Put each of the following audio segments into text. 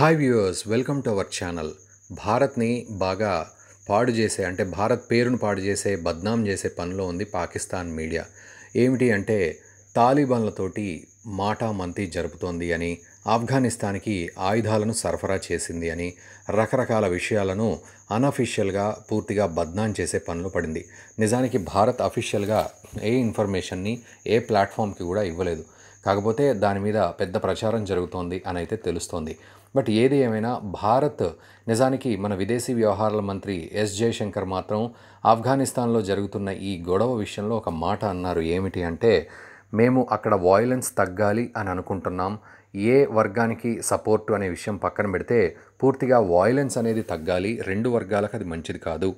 hi viewers welcome to our channel భారత్ని బాగా పాడు చేసే అంటే భారత్ పేరును పాడు చేసే బద్నాం చేసే పనిలో ఉంది పాకిస్తాన్ మీడియా ఏమిటి అంటే తాలిబాన్లతోటి మాటామంతి జరుపుతోంది అని ఆఫ్ఘనిస్తాన్కి ఆయుధాలను సరఫరా చేసింది అని రకరకాల విషయాలను అన్అఫీషియల్గా పూర్తిగా బద్నాం చేసే పనులు పడింది నిజానికి భారత్ అఫీషియల్గా ఏ ఇన్ఫర్మేషన్ని ఏ ప్లాట్ఫామ్కి కూడా ఇవ్వలేదు కాకపోతే దాని మీద పెద్ద ప్రచారం జరుగుతోంది అని అయితే తెలుస్తోంది బట్ ఏది ఏమైనా భారత్ నిజానికి మన విదేశీ వ్యవహారాల మంత్రి ఎస్ జయశంకర్ మాత్రం ఆఫ్ఘనిస్తాన్లో జరుగుతున్న ఈ గొడవ విషయంలో ఒక మాట అన్నారు ఏమిటి అంటే మేము అక్కడ వాయిలెన్స్ తగ్గాలి అని అనుకుంటున్నాం ఏ వర్గానికి సపోర్టు అనే విషయం పక్కన పెడితే పూర్తిగా వాయిలెన్స్ అనేది తగ్గాలి రెండు వర్గాలకు అది మంచిది కాదు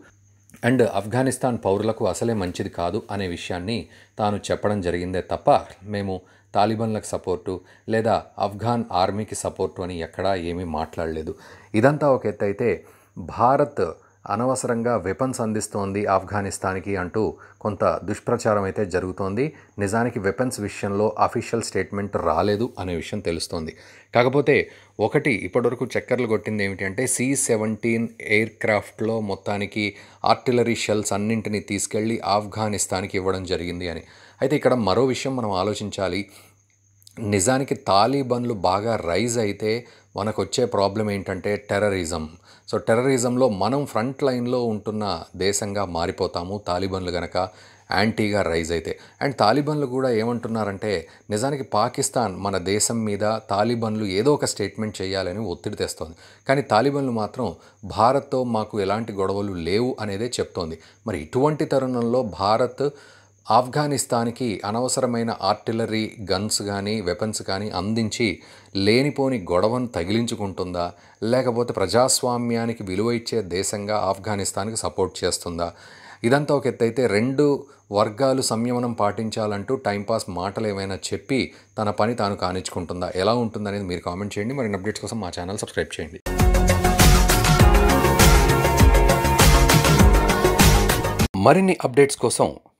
అండ్ ఆఫ్ఘనిస్తాన్ పౌరులకు అసలే మంచిది కాదు అనే విషయాన్ని తాను చెప్పడం జరిగిందే తప్ప మేము తాలిబన్లకు సపోర్టు లేదా ఆఫ్ఘాన్ ఆర్మీకి సపోర్టు అని ఎక్కడా ఏమీ మాట్లాడలేదు ఇదంతా ఒక ఎత్తు అయితే భారత్ అనవసరంగా వెపన్స్ అందిస్తోంది ఆఫ్ఘనిస్తాన్కి అంటూ కొంత దుష్ప్రచారం అయితే జరుగుతోంది నిజానికి వెపన్స్ విషయంలో అఫీషియల్ స్టేట్మెంట్ రాలేదు అనే విషయం తెలుస్తోంది కాకపోతే ఒకటి ఇప్పటివరకు చక్కర్లు కొట్టింది ఏమిటంటే సి సెవెంటీన్ ఎయిర్ క్రాఫ్ట్లో మొత్తానికి ఆర్టిలరీ షెల్స్ అన్నింటినీ తీసుకెళ్ళి ఆఫ్ఘనిస్తాన్కి ఇవ్వడం జరిగింది అని అయితే ఇక్కడ మరో విషయం మనం ఆలోచించాలి నిజానికి తాలిబన్లు బాగా రైజ్ అయితే మనకు వచ్చే ప్రాబ్లం ఏంటంటే టెర్రరిజం సో టెర్రరిజంలో మనం ఫ్రంట్ లైన్లో ఉంటున్న దేశంగా మారిపోతాము తాలిబన్లు గనక యాంటీగా రైజ్ అయితే అండ్ తాలిబన్లు కూడా ఏమంటున్నారంటే నిజానికి పాకిస్తాన్ మన దేశం మీద తాలిబన్లు ఏదో ఒక స్టేట్మెంట్ చేయాలని ఒత్తిడి తెస్తోంది కానీ తాలిబన్లు మాత్రం భారత్తో మాకు ఎలాంటి గొడవలు లేవు అనేదే చెప్తోంది మరి ఇటువంటి తరుణంలో భారత్ ఆఫ్ఘనిస్తాన్కి అనవసరమైన ఆర్టిలరీ గన్స్ కానీ వెపన్స్ కానీ అందించి లేనిపోని గొడవను తగిలించుకుంటుందా లేకపోతే ప్రజాస్వామ్యానికి విలువ ఇచ్చే దేశంగా ఆఫ్ఘనిస్తాన్కి సపోర్ట్ చేస్తుందా ఇదంతా ఒక ఎత్తైతే రెండు వర్గాలు సంయమనం పాటించాలంటూ టైంపాస్ మాటలు ఏమైనా చెప్పి తన పని తాను కానిచ్చుకుంటుందా ఎలా ఉంటుందనేది మీరు కామెంట్ చేయండి మరి అప్డేట్స్ కోసం మా ఛానల్ సబ్స్క్రైబ్ చేయండి మరిన్ని అప్డేట్స్ కోసం